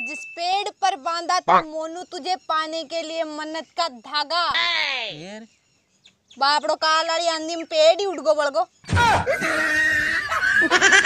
जिस पेड़ पर बांधा था मोनू तुझे पाने के लिए मन्नत का धागा बापड़ो काल वाली अंधी में पेड़ ही उड़ गो बड़गो